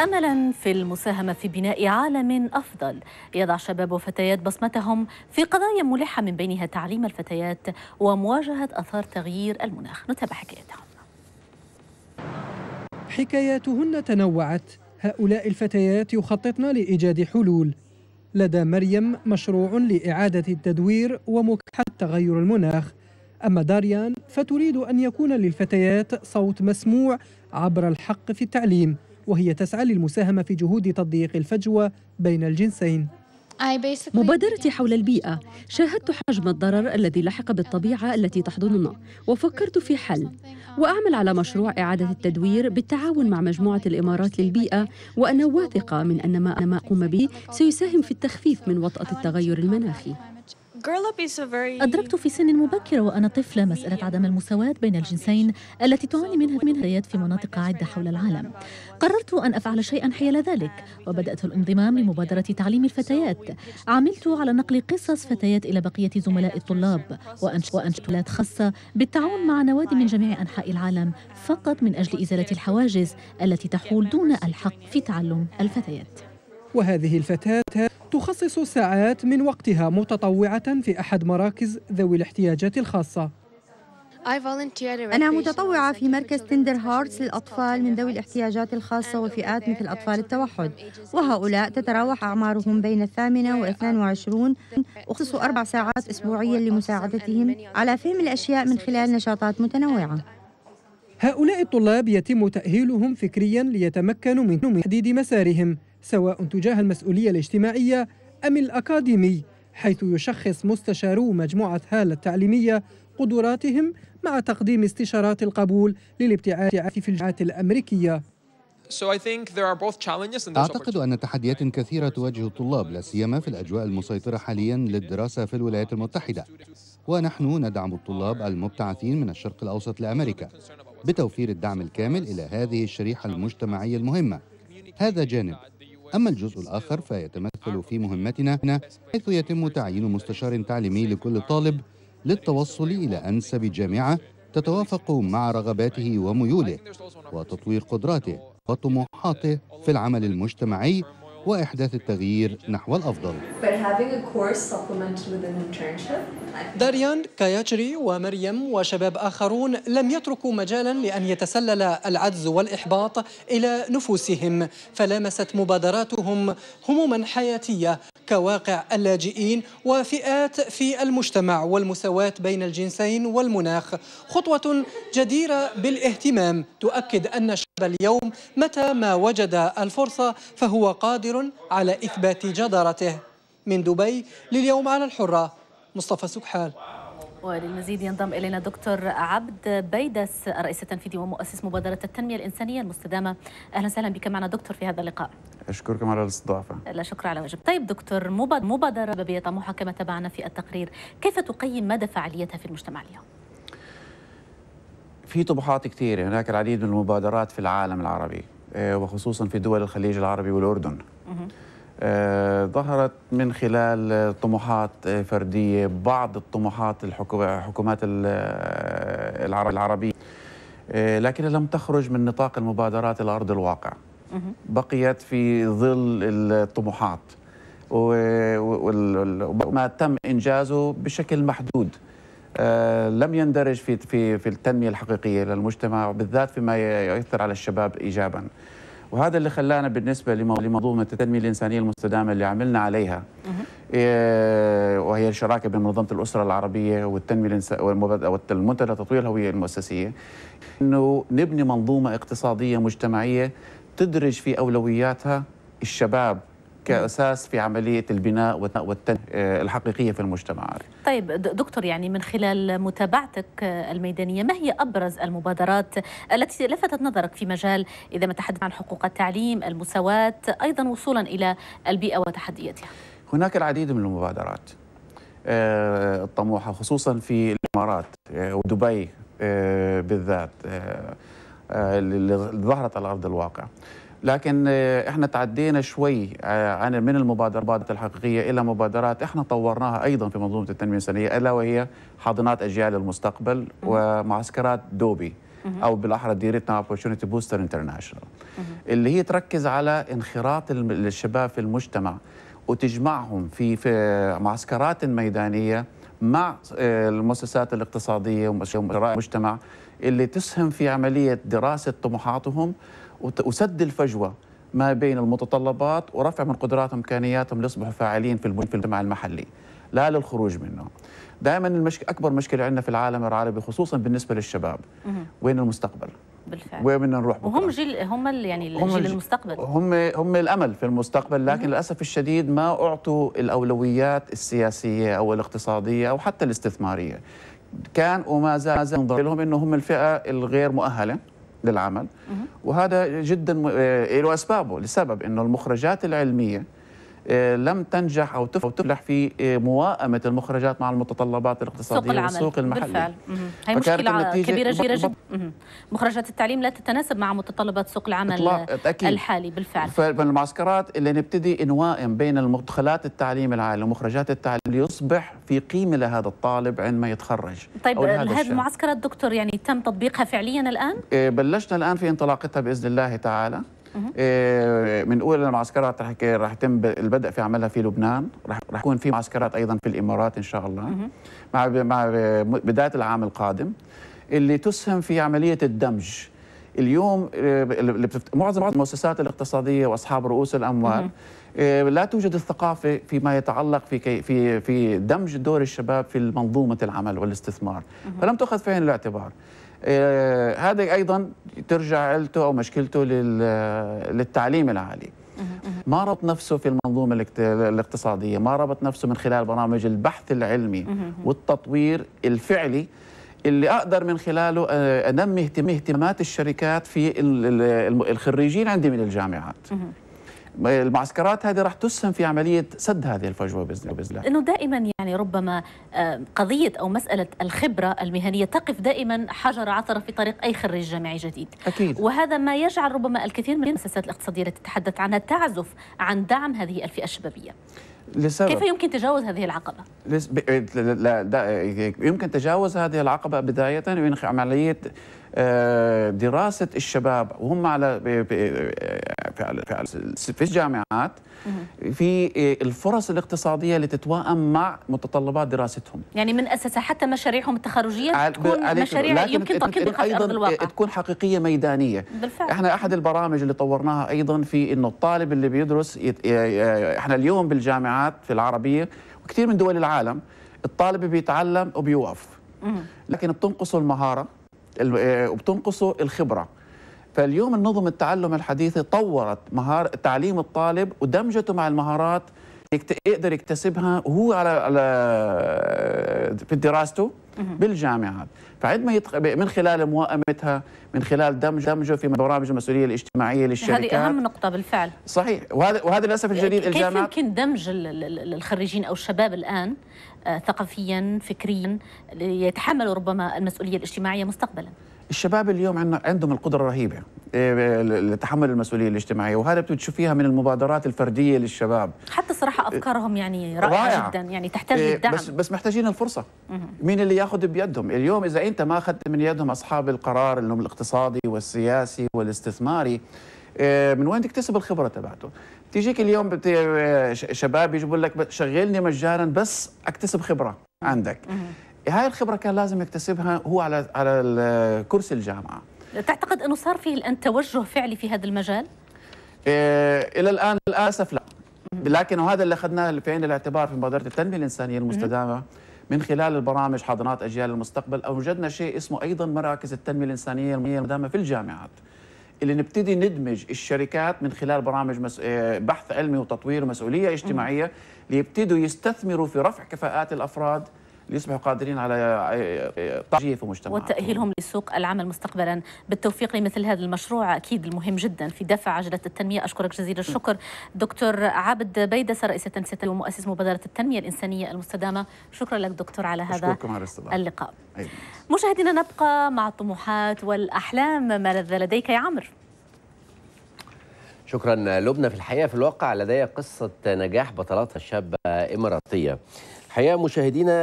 املا في المساهمه في بناء عالم افضل يضع شباب وفتيات بصمتهم في قضايا ملحه من بينها تعليم الفتيات ومواجهه اثار تغيير المناخ نتابع حكايتهم حكاياتهن تنوعت هؤلاء الفتيات يخططن لايجاد حلول لدى مريم مشروع لاعاده التدوير ومكافحه تغير المناخ أما داريان فتريد أن يكون للفتيات صوت مسموع عبر الحق في التعليم وهي تسعى للمساهمة في جهود تضييق الفجوة بين الجنسين مبادرتي حول البيئة شاهدت حجم الضرر الذي لحق بالطبيعة التي تحضننا وفكرت في حل وأعمل على مشروع إعادة التدوير بالتعاون مع مجموعة الإمارات للبيئة وأنا واثقة من أن ما أقوم به سيساهم في التخفيف من وطأة التغير المناخي أدركت في سن مبكر وأنا طفلة مسألة عدم المساواة بين الجنسين التي تعاني منها الفتيات في مناطق عدة حول العالم قررت أن أفعل شيئا حيال ذلك وبدأت الانضمام لمبادرة تعليم الفتيات عملت على نقل قصص فتيات إلى بقية زملاء الطلاب وأنشأت لات خاصة بالتعاون مع نوادي من جميع أنحاء العالم فقط من أجل إزالة الحواجز التي تحول دون الحق في تعلم الفتيات وهذه الفتاة تخصص ساعات من وقتها متطوعة في أحد مراكز ذوي الاحتياجات الخاصة أنا متطوعة في مركز تندر هارتس للأطفال من ذوي الاحتياجات الخاصة وفئات مثل أطفال التوحد وهؤلاء تتراوح أعمارهم بين الثامنة واثنان وعشرون أخصص أربع ساعات أسبوعيا لمساعدتهم على فهم الأشياء من خلال نشاطات متنوعة uh, هؤلاء الطلاب يتم تأهيلهم فكريا ليتمكنوا من تحديد مسارهم سواء تجاه المسؤولية الاجتماعية أم الأكاديمي حيث يشخص مستشارو مجموعة هالة التعليمية قدراتهم مع تقديم استشارات القبول للابتعاد في الجامعات الأمريكية أعتقد أن تحديات كثيرة تواجه الطلاب لا سيما في الأجواء المسيطرة حاليا للدراسة في الولايات المتحدة ونحن ندعم الطلاب المبتعثين من الشرق الأوسط لأمريكا بتوفير الدعم الكامل إلى هذه الشريحة المجتمعية المهمة هذا جانب أما الجزء الآخر فيتمثل في مهمتنا حيث يتم تعيين مستشار تعليمي لكل طالب للتوصل إلى أنسب جامعة تتوافق مع رغباته وميوله وتطوير قدراته وطموحاته في العمل المجتمعي وإحداث التغيير نحو الأفضل داريان كاياتشري ومريم وشباب آخرون لم يتركوا مجالا لأن يتسلل العجز والإحباط إلى نفوسهم فلامست مبادراتهم هموما حياتية كواقع اللاجئين وفئات في المجتمع والمساواة بين الجنسين والمناخ خطوة جديرة بالاهتمام تؤكد أن اليوم متى ما وجد الفرصة فهو قادر على إثبات جدارته من دبي لليوم على الحرة مصطفى سكحال وللمزيد ينضم إلينا دكتور عبد بيدس الرئيس التنفيذي ومؤسس مبادرة التنمية الإنسانية المستدامة أهلا وسهلا بك معنا دكتور في هذا اللقاء أشكركم على الاستضافة لا شكر على وجب طيب دكتور مبادرة بابية طموحة كما تابعنا في التقرير كيف تقيم مدى فعاليتها في المجتمع اليوم؟ في طموحات كثيرة هناك العديد من المبادرات في العالم العربي آه، وخصوصا في دول الخليج العربي والأردن آه، ظهرت من خلال طموحات آه، فردية بعض الطموحات الحكومات العربية لكنها لم تخرج من نطاق المبادرات الأرض الواقع بقيت في ظل الطموحات وما تم إنجازه بشكل محدود آه، لم يندرج في في في التنميه الحقيقيه للمجتمع وبالذات فيما يؤثر على الشباب ايجابا. وهذا اللي خلانا بالنسبه لمنظومه التنميه الانسانيه المستدامه اللي عملنا عليها آه، وهي الشراكه بين منظمه الاسره العربيه والتنميه الانسانيه والمنتدى تطوير الهويه المؤسسيه انه نبني منظومه اقتصاديه مجتمعيه تدرج في اولوياتها الشباب كأساس في عملية البناء والتنمية آه، الحقيقية في المجتمعات طيب دكتور يعني من خلال متابعتك آه، الميدانية ما هي أبرز المبادرات التي لفتت نظرك في مجال إذا ما تحدث عن حقوق التعليم المساواة أيضا وصولا إلى البيئة وتحدياتها هناك العديد من المبادرات آه، الطموحة خصوصا في الإمارات ودبي بالذات اللي ظهرت على أرض الواقع لكن آه، احنا تعدينا شوي آه، عن من المبادرات الحقيقيه الى مبادرات احنا طورناها ايضا في منظومه التنميه الانسانيه الا وهي حاضنات اجيال المستقبل ومعسكرات دوبي او بالاحرى ديرتنا اوبورتيونيتي بوستر انترناشونال اللي هي تركز على انخراط الشباب في المجتمع وتجمعهم في في معسكرات ميدانيه مع آه، المؤسسات الاقتصاديه ومجتمع اللي تسهم في عملية دراسة طموحاتهم وسد الفجوة ما بين المتطلبات ورفع من قدراتهم وامكانياتهم ليصبحوا فاعلين في المجتمع المحلي لا للخروج منه دائما المشك... اكبر مشكله عندنا في العالم العربي خصوصا بالنسبه للشباب وين المستقبل بالفعل وين بدنا نروح بكرة؟ وهم جيل هم يعني هم هم المستقبل هم هم الامل في المستقبل لكن مم. للاسف الشديد ما اعطوا الاولويات السياسيه او الاقتصاديه او حتى الاستثماريه كان وما زال ينظر لهم انه هم الفئه الغير مؤهله للعمل وهذا جدا آه، له اسبابه لسبب انه المخرجات العلميه آه، لم تنجح او تفلح في آه، موائمه المخرجات مع المتطلبات الاقتصاديه سوق والسوق المحلي بالفعل هي مشكله كبيره كبيره جدا مخرجات التعليم لا تتناسب مع متطلبات سوق العمل أكيد. الحالي بالفعل فالمعسكرات اللي نبتدي نوائم بين المدخلات التعليم العالي ومخرجات التعليم ليصبح في قيمه لهذا الطالب عندما يتخرج طيب هذه المعسكرات دكتور يعني تم تطبيقها فعليا الان آه، بلشنا الان في انطلاقتها باذن الله تعالى بنقول آه، المعسكرات رح رح يتم البدء في عملها في لبنان رح رح يكون في معسكرات ايضا في الامارات ان شاء الله مع مع بدايه العام القادم اللي تسهم في عمليه الدمج اليوم آه، اللي معظم المؤسسات الاقتصاديه واصحاب رؤوس الاموال آه، لا توجد الثقافه فيما يتعلق في في في دمج دور الشباب في منظومه العمل والاستثمار فلم تؤخذ في عين الاعتبار آه، هذا ايضا ترجع عيلته او مشكلته آه، للتعليم العالي ما ربط نفسه في المنظومة الاقتصادية ما ربط نفسه من خلال برامج البحث العلمي والتطوير الفعلي اللي أقدر من خلاله آه، أنمي اهتمامات الشركات في الخريجين عندي من الجامعات المعسكرات هذه راح تسهم في عمليه سد هذه الفجوه باذن الله لانه دائما يعني ربما آه، قضيه او مساله الخبره المهنيه تقف دائما حجر عثره في طريق اي خريج جامعي جديد اكيد وهذا ما يجعل ربما الكثير من المؤسسات الاقتصاديه التي تتحدث عنها تعزف عن دعم هذه الفئه الشبابيه لسبب. كيف يمكن تجاوز هذه العقبة؟ لس... لا, لا, يمكن تجاوز هذه العقبة بداية من عملية آه، دراسه الشباب وهم على آه، في الجامعات في آه، الفرص الاقتصاديه اللي تتوائم مع متطلبات دراستهم يعني من اساسها حتى مشاريعهم التخرجيه تكون مشاريع يمكن تطبيقها في ارض الواقع تكون حقيقيه ميدانيه بالفعل. احنا احد البرامج اللي طورناها ايضا في انه الطالب اللي بيدرس يت... احنا اليوم بالجامعات في العربيه وكثير من دول العالم الطالب بيتعلم وبيوقف لكن بتنقصه المهاره آه، وبتنقصه الخبره فاليوم النظم التعلم الحديثه طورت مهار تعليم الطالب ودمجته مع المهارات يقدر يكتسبها وهو على على في دراسته بالجامعات فعندما يتق... من خلال موائمتها من خلال دمج دمجه في برامج المسؤوليه الاجتماعيه للشركات هذه اهم نقطه بالفعل صحيح وهذا وهذا للاسف الجديد كيف الجامعات كيف يمكن دمج الخريجين او الشباب الان آه، ثقافيا فكريا ليتحملوا ربما المسؤوليه الاجتماعيه مستقبلا الشباب اليوم عندهم القدره الرهيبه إيه، لتحمل المسؤوليه الاجتماعيه وهذا بتشوفيها من المبادرات الفرديه للشباب حتى صراحه إيه، افكارهم يعني رائعه جدا يعني تحتاج إيه، للدعم بس بس محتاجين الفرصه مين اللي ياخذ بيدهم اليوم اذا انت ما اخذت من يدهم اصحاب القرار اللي هم الاقتصادي والسياسي والاستثماري من وين تكتسب الخبره تبعته تيجيك اليوم شباب يجيبوا لك شغلني مجانا بس اكتسب خبره عندك هاي الخبره كان لازم يكتسبها هو على على كرسي الجامعه تعتقد انه صار فيه الان توجه فعلي في هذا المجال؟ إيه الى الان للاسف لا لكن وهذا اللي اخذناه في عين الاعتبار في مبادره التنميه الانسانيه المستدامه من خلال البرامج حاضنات اجيال المستقبل اوجدنا شيء اسمه ايضا مراكز التنميه الانسانيه المستدامه في الجامعات اللي نبتدي ندمج الشركات من خلال برامج مس... إيه، بحث علمي وتطوير ومسؤوليه اجتماعيه ليبتدوا يستثمروا في رفع كفاءات الافراد ليصبحوا قادرين على تعجيه في مجتمع وتأهيلهم لسوق العمل مستقبلا بالتوفيق لمثل هذا المشروع أكيد المهم جدا في دفع عجلة التنمية أشكرك جزيل الشكر دكتور عابد بيدس رئيس تنسية ومؤسس مبادرة التنمية الإنسانية المستدامة شكرا لك دكتور على هذا على اللقاء مشاهدينا نبقى مع الطموحات والأحلام ما لديك يا عمرو شكرا لبنى في الحقيقه في الواقع لدي قصه نجاح بطلاتها الشابه اماراتيه الحقيقه مشاهدينا